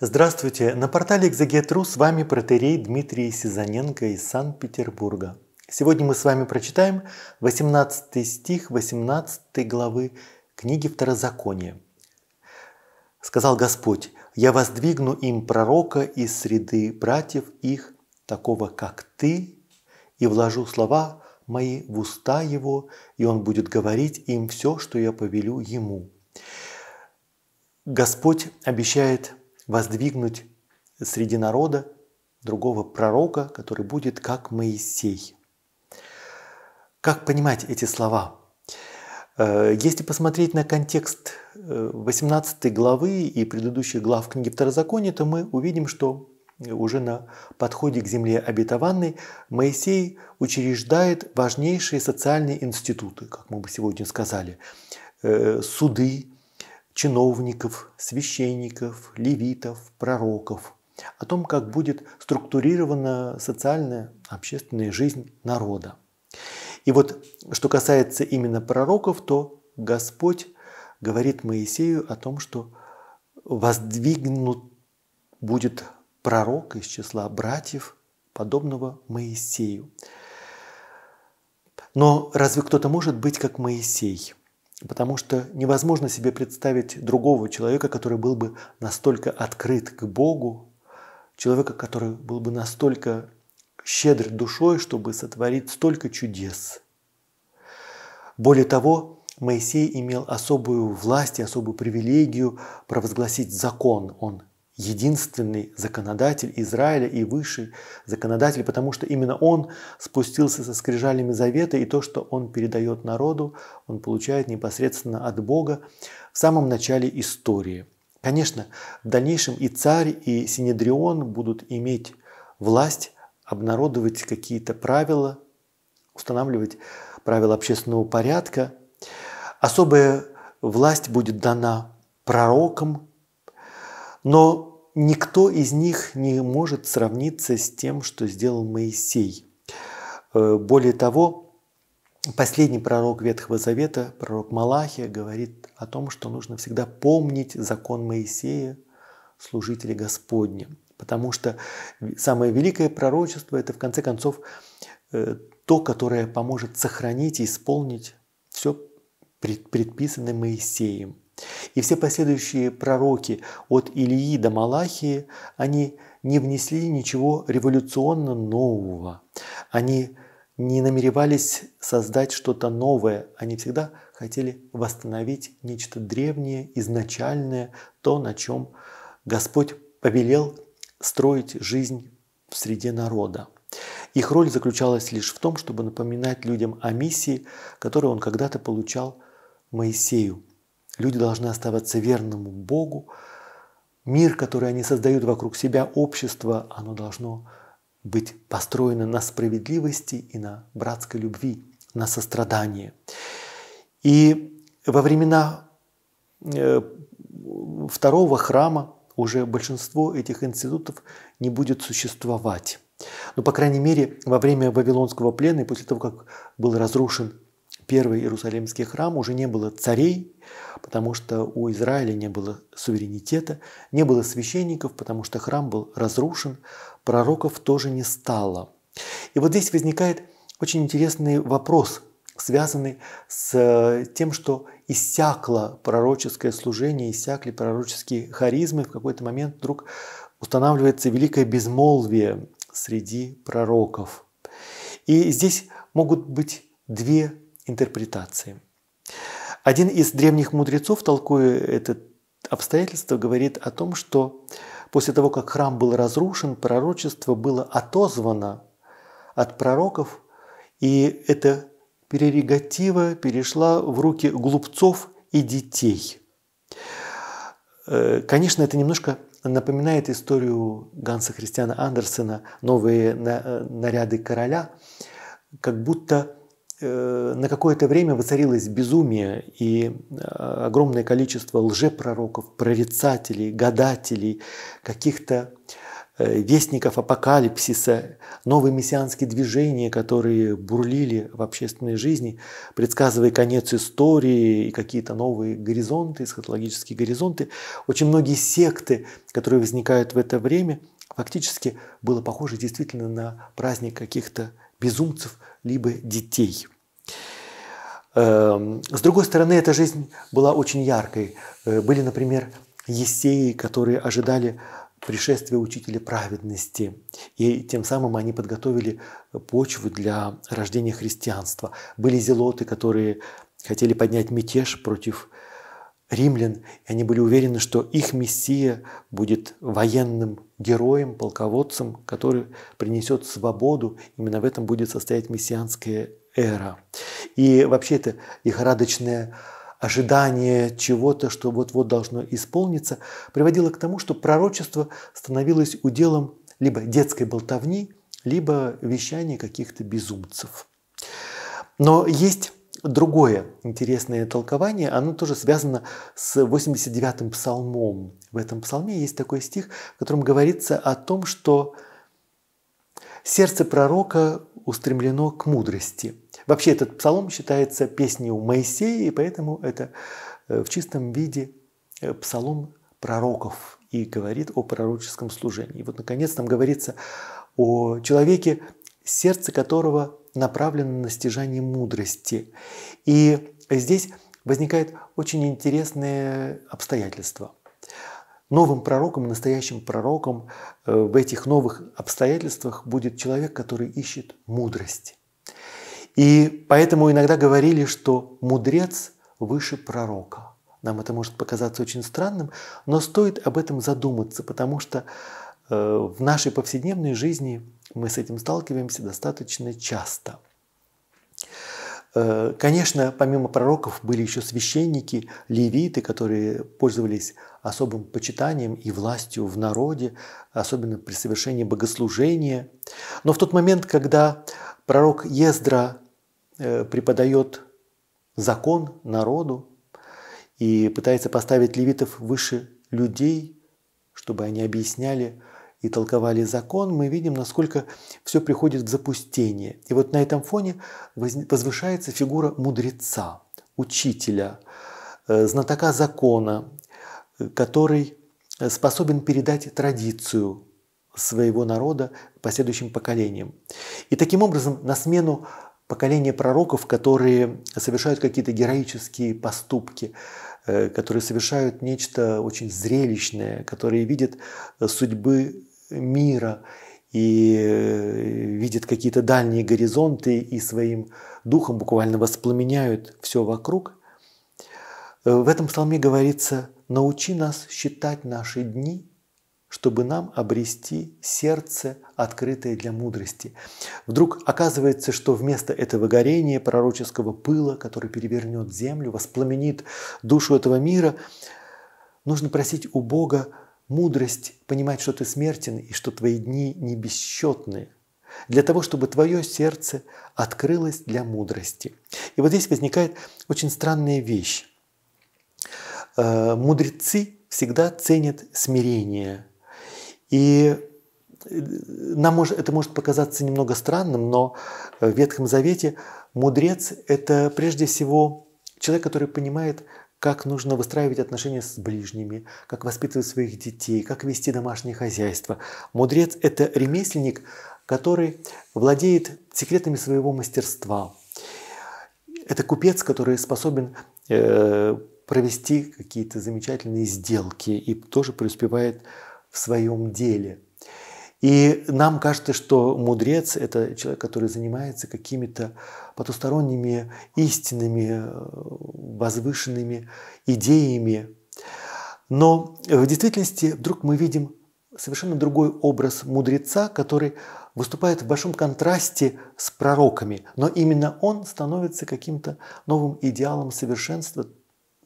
Здравствуйте! На портале Экзегетру с вами протерей Дмитрий Сизаненко из Санкт-Петербурга. Сегодня мы с вами прочитаем 18 стих 18 главы книги Второзакония. «Сказал Господь, я воздвигну им пророка из среды братьев их, такого как ты, и вложу слова мои в уста его, и он будет говорить им все, что я повелю ему». Господь обещает воздвигнуть среди народа другого пророка, который будет как Моисей. Как понимать эти слова? Э, если посмотреть на контекст 18 э, главы и предыдущих глав книги Второзакония, то мы увидим, что э, уже на подходе к земле обетованной Моисей учреждает важнейшие социальные институты, как мы бы сегодня сказали, суды, чиновников, священников, левитов, пророков, о том, как будет структурирована социальная, общественная жизнь народа. И вот что касается именно пророков, то Господь говорит Моисею о том, что воздвигнут будет пророк из числа братьев, подобного Моисею. Но разве кто-то может быть как Моисей? Потому что невозможно себе представить другого человека, который был бы настолько открыт к Богу, человека, который был бы настолько щедр душой, чтобы сотворить столько чудес. Более того, Моисей имел особую власть и особую привилегию провозгласить закон. Он единственный законодатель Израиля и высший законодатель, потому что именно он спустился со скрижалями завета, и то, что он передает народу, он получает непосредственно от Бога в самом начале истории. Конечно, в дальнейшем и царь, и Синедрион будут иметь власть обнародовать какие-то правила, устанавливать правила общественного порядка. Особая власть будет дана пророкам, но никто из них не может сравниться с тем, что сделал Моисей. Э, более того, последний пророк Ветхого Завета, пророк Малахия, говорит о том, что нужно всегда помнить закон Моисея, служителя Господня. Потому что самое великое пророчество – это, в конце концов, э, то, которое поможет сохранить и исполнить все предписанное Моисеем – и все последующие пророки от Илии до Малахии, они не внесли ничего революционно нового. Они не намеревались создать что-то новое, они всегда хотели восстановить нечто древнее, изначальное, то, на чем Господь повелел строить жизнь в среде народа. Их роль заключалась лишь в том, чтобы напоминать людям о миссии, которую он когда-то получал Моисею. Люди должны оставаться верному Богу. Мир, который они создают вокруг себя, общество, оно должно быть построено на справедливости и на братской любви, на сострадании. И во времена э, второго храма уже большинство этих институтов не будет существовать. Но, ну, по крайней мере, во время Вавилонского плена и после того, как был разрушен первый Иерусалимский храм уже не было царей, потому что у Израиля не было суверенитета, не было священников, потому что храм был разрушен, пророков тоже не стало. И вот здесь возникает очень интересный вопрос, связанный с э, тем, что иссякло пророческое служение, иссякли пророческие харизмы, в какой-то момент вдруг устанавливается великое безмолвие среди пророков. И здесь могут быть две интерпретации. Один из древних мудрецов, толкуя это обстоятельство, говорит о том, что после того, как храм был разрушен, пророчество было отозвано от пророков, и эта перерегатива перешла в руки глупцов и детей. Э, конечно, это немножко напоминает историю Ганса Христиана Андерсена «Новые э, наряды короля», как будто Э, на какое-то время воцарилось безумие и э, огромное количество лжепророков, прорицателей, гадателей, каких-то э, вестников апокалипсиса, новые мессианские движения, которые бурлили в общественной жизни, предсказывая конец истории и какие-то новые горизонты, эсхатологические горизонты. Очень многие секты, которые возникают в это время – фактически было похоже действительно на праздник каких-то безумцев, либо детей. Эм, с другой стороны, эта жизнь была очень яркой. Э, были, например, есеи, которые ожидали пришествия учителя праведности. И тем самым они подготовили почву для рождения христианства. Были зелоты, которые хотели поднять мятеж против римлян, и они были уверены, что их Мессия будет военным героем, полководцем, который принесет свободу. Именно в этом будет состоять мессианская эра. И вообще это лихорадочное ожидание чего-то, что вот-вот должно исполниться, приводило к тому, что пророчество становилось уделом либо детской болтовни, либо вещания каких-то безумцев. Но есть Другое интересное толкование, оно тоже связано с 89-м псалмом. В этом псалме есть такой стих, в котором говорится о том, что сердце пророка устремлено к мудрости. Вообще этот псалом считается песней у Моисея, и поэтому это э, в чистом виде э, псалом пророков и говорит о пророческом служении. И вот, наконец, там говорится о человеке, сердце которого направлена на стяжание мудрости. И здесь возникает очень интересные обстоятельства. Новым пророком, настоящим пророком э, в этих новых обстоятельствах будет человек, который ищет мудрость. И поэтому иногда говорили, что мудрец выше пророка. Нам это может показаться очень странным, но стоит об этом задуматься, потому что Э, в нашей повседневной жизни мы с этим сталкиваемся достаточно часто. Э, конечно, помимо пророков были еще священники, левиты, которые пользовались особым почитанием и властью в народе, особенно при совершении богослужения. Но в тот момент, когда пророк Ездра э, преподает закон народу и пытается поставить левитов выше людей, чтобы они объясняли, и толковали закон, мы видим, насколько все приходит в запустение. И вот на этом фоне возвышается фигура мудреца, учителя, э, знатока закона, э, который э, способен передать традицию своего народа последующим поколениям. И таким образом на смену поколения пророков, которые совершают какие-то героические поступки, которые совершают нечто очень зрелищное, которые видят судьбы мира и э, видят какие-то дальние горизонты и своим духом буквально воспламеняют все вокруг. Э, в этом псалме говорится «Научи нас считать наши дни, чтобы нам обрести сердце, открытое для мудрости». Вдруг оказывается, что вместо этого горения пророческого пыла, который перевернет землю, воспламенит душу этого мира, нужно просить у Бога – Мудрость понимать, что ты смертен и что твои дни не бесчетные для того, чтобы твое сердце открылось для мудрости. И вот здесь возникает очень странная вещь. Э, мудрецы всегда ценят смирение. И э, нам это может показаться немного странным, но в Ветхом Завете мудрец – это прежде всего человек, который понимает как нужно выстраивать отношения с ближними, как воспитывать своих детей, как вести домашнее хозяйство. Мудрец – это ремесленник, который владеет секретами своего мастерства. Это купец, который способен э, провести какие-то замечательные сделки и тоже преуспевает в своем деле. И нам кажется, что мудрец – это человек, который занимается какими-то потусторонними, истинными, э, возвышенными идеями. Но в действительности вдруг мы видим совершенно другой образ мудреца, который выступает в большом контрасте с пророками. Но именно он становится каким-то новым идеалом совершенства,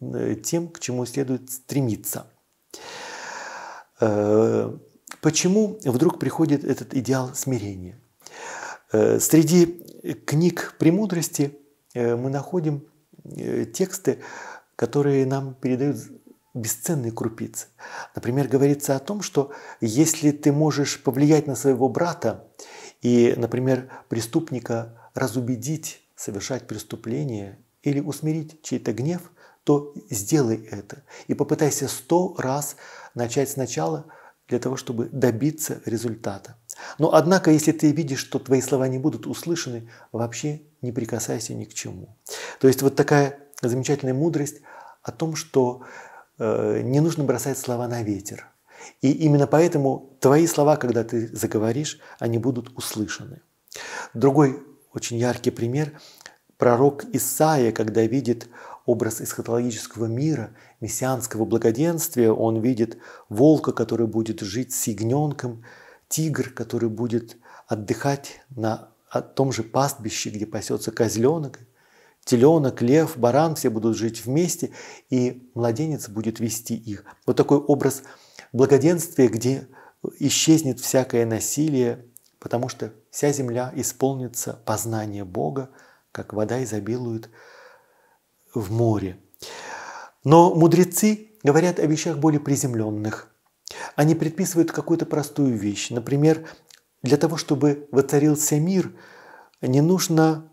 э, тем, к чему следует стремиться. Э, Почему вдруг приходит этот идеал смирения? Э, среди книг премудрости э, мы находим э, тексты, которые нам передают бесценные крупицы. Например, говорится о том, что если ты можешь повлиять на своего брата и, например, преступника разубедить совершать преступление или усмирить чей-то гнев, то сделай это и попытайся сто раз начать сначала – для того, чтобы добиться результата. Но однако, если ты видишь, что твои слова не будут услышаны, вообще не прикасайся ни к чему. То есть вот такая замечательная мудрость о том, что э, не нужно бросать слова на ветер. И именно поэтому твои слова, когда ты заговоришь, они будут услышаны. Другой очень яркий пример – пророк Исаия, когда видит образ эсхатологического мира, мессианского благоденствия. Он видит волка, который будет жить с ягненком, тигр, который будет отдыхать на том же пастбище, где пасется козленок, теленок, лев, баран, все будут жить вместе, и младенец будет вести их. Вот такой образ благоденствия, где исчезнет всякое насилие, потому что вся земля исполнится познание Бога, как вода изобилует в море. Но мудрецы говорят о вещах более приземленных. Они предписывают какую-то простую вещь. Например, для того, чтобы воцарился мир, не нужно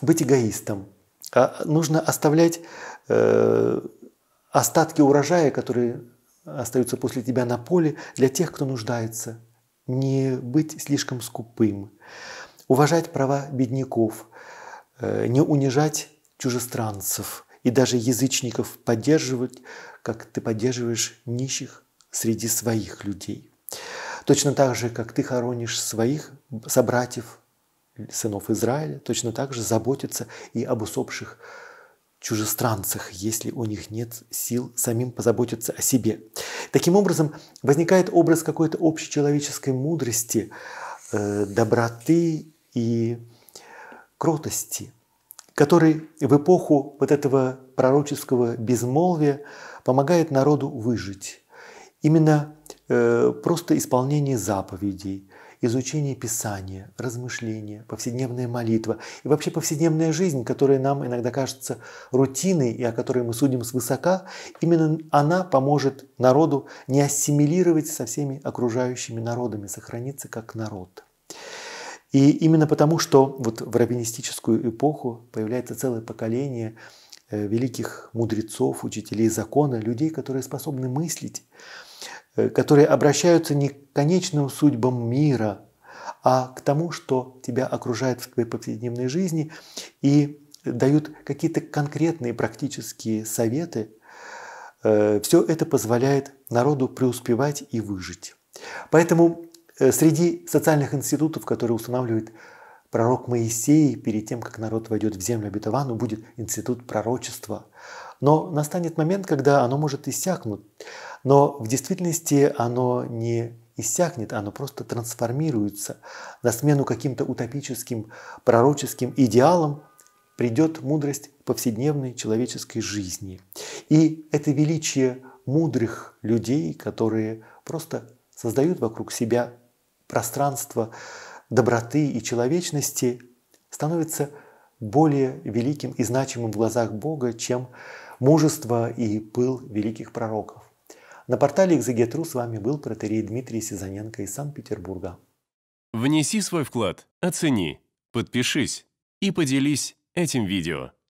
быть эгоистом, а нужно оставлять э, остатки урожая, которые остаются после тебя на поле, для тех, кто нуждается. Не быть слишком скупым, уважать права бедняков, э, не унижать чужестранцев и даже язычников поддерживать, как ты поддерживаешь нищих среди своих людей. Точно так же, как ты хоронишь своих собратьев, сынов Израиля, точно так же заботиться и об усопших чужестранцах, если у них нет сил самим позаботиться о себе. Таким образом, возникает образ какой-то общечеловеческой мудрости, э, доброты и кротости – который в эпоху вот этого пророческого безмолвия помогает народу выжить. Именно э, просто исполнение заповедей, изучение Писания, размышления, повседневная молитва и вообще повседневная жизнь, которая нам иногда кажется рутиной и о которой мы судим свысока, именно она поможет народу не ассимилировать со всеми окружающими народами, сохраниться как народ. И именно потому, что вот в раввинистическую эпоху появляется целое поколение э, великих мудрецов, учителей закона, людей, которые способны мыслить, э, которые обращаются не к конечным судьбам мира, а к тому, что тебя окружает в твоей повседневной жизни и дают какие-то конкретные практические советы. Э, Все это позволяет народу преуспевать и выжить. Поэтому Э, среди социальных институтов, которые устанавливает пророк Моисей перед тем, как народ войдет в землю обетованную, будет институт пророчества. Но настанет момент, когда оно может иссякнуть. Но в действительности оно не иссякнет, оно просто трансформируется. На смену каким-то утопическим пророческим идеалам придет мудрость повседневной человеческой жизни. И это величие мудрых людей, которые просто создают вокруг себя пространство доброты и человечности становится более великим и значимым в глазах Бога, чем мужество и пыл великих пророков. На портале «Экзегетру» с вами был протерей Дмитрий Сизаненко из Санкт-Петербурга. Внеси свой вклад, оцени, подпишись и поделись этим видео.